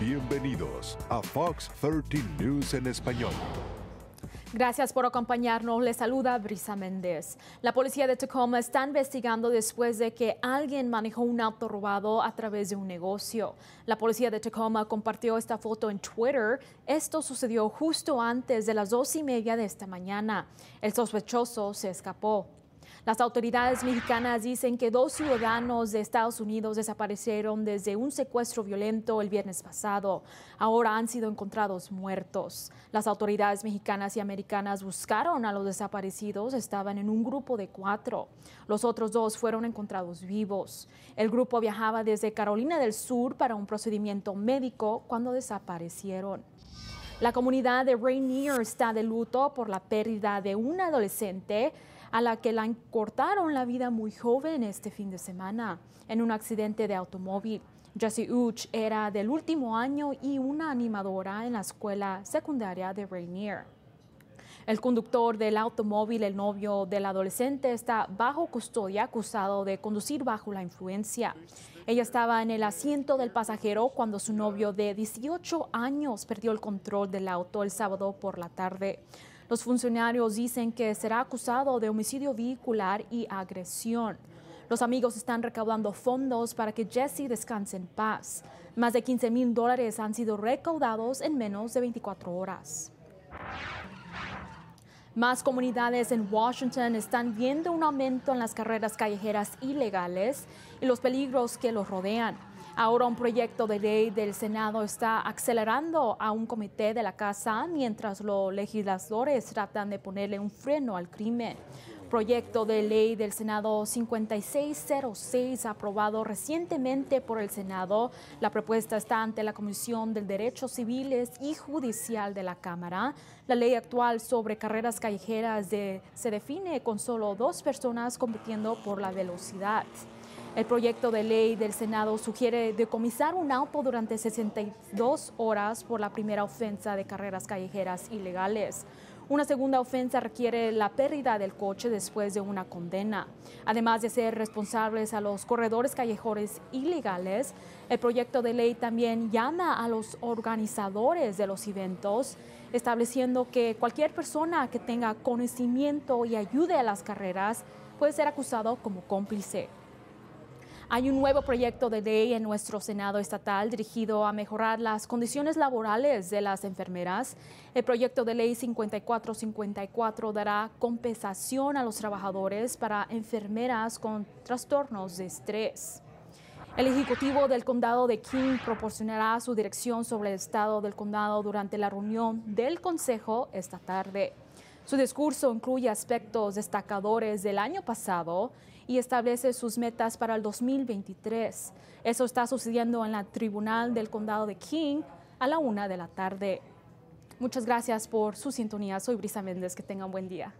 Bienvenidos a Fox 13 News en español. Gracias por acompañarnos. Les saluda Brisa Méndez. La policía de Tacoma está investigando después de que alguien manejó un auto robado a través de un negocio. La policía de Tacoma compartió esta foto en Twitter. Esto sucedió justo antes de las dos y media de esta mañana. El sospechoso se escapó. Las autoridades mexicanas dicen que dos ciudadanos de Estados Unidos desaparecieron desde un secuestro violento el viernes pasado. Ahora han sido encontrados muertos. Las autoridades mexicanas y americanas buscaron a los desaparecidos. Estaban en un grupo de cuatro. Los otros dos fueron encontrados vivos. El grupo viajaba desde Carolina del Sur para un procedimiento médico cuando desaparecieron. La comunidad de Rainier está de luto por la pérdida de un adolescente a la que la cortaron la vida muy joven este fin de semana en un accidente de automóvil. Jessie Uch era del último año y una animadora en la escuela secundaria de Rainier. El conductor del automóvil, el novio del adolescente, está bajo custodia acusado de conducir bajo la influencia. Ella estaba en el asiento del pasajero cuando su novio de 18 años perdió el control del auto el sábado por la tarde. Los funcionarios dicen que será acusado de homicidio vehicular y agresión. Los amigos están recaudando fondos para que Jesse descanse en paz. Más de 15 mil dólares han sido recaudados en menos de 24 horas. Más comunidades en Washington están viendo un aumento en las carreras callejeras ilegales y los peligros que los rodean. Ahora un proyecto de ley del Senado está acelerando a un comité de la Casa mientras los legisladores tratan de ponerle un freno al crimen. Proyecto de ley del Senado 5606 aprobado recientemente por el Senado. La propuesta está ante la Comisión del Derechos Civiles y Judicial de la Cámara. La ley actual sobre carreras callejeras se define con solo dos personas compitiendo por la velocidad. El proyecto de ley del Senado sugiere decomisar un auto durante 62 horas por la primera ofensa de carreras callejeras ilegales. Una segunda ofensa requiere la pérdida del coche después de una condena. Además de ser responsables a los corredores callejeros ilegales, el proyecto de ley también llama a los organizadores de los eventos, estableciendo que cualquier persona que tenga conocimiento y ayude a las carreras puede ser acusado como cómplice. Hay un nuevo proyecto de ley en nuestro Senado estatal dirigido a mejorar las condiciones laborales de las enfermeras. El proyecto de ley 5454 dará compensación a los trabajadores para enfermeras con trastornos de estrés. El Ejecutivo del Condado de King proporcionará su dirección sobre el estado del condado durante la reunión del Consejo esta tarde. Su discurso incluye aspectos destacadores del año pasado y establece sus metas para el 2023. Eso está sucediendo en la Tribunal del Condado de King a la una de la tarde. Muchas gracias por su sintonía. Soy Brisa Méndez. Que tengan buen día.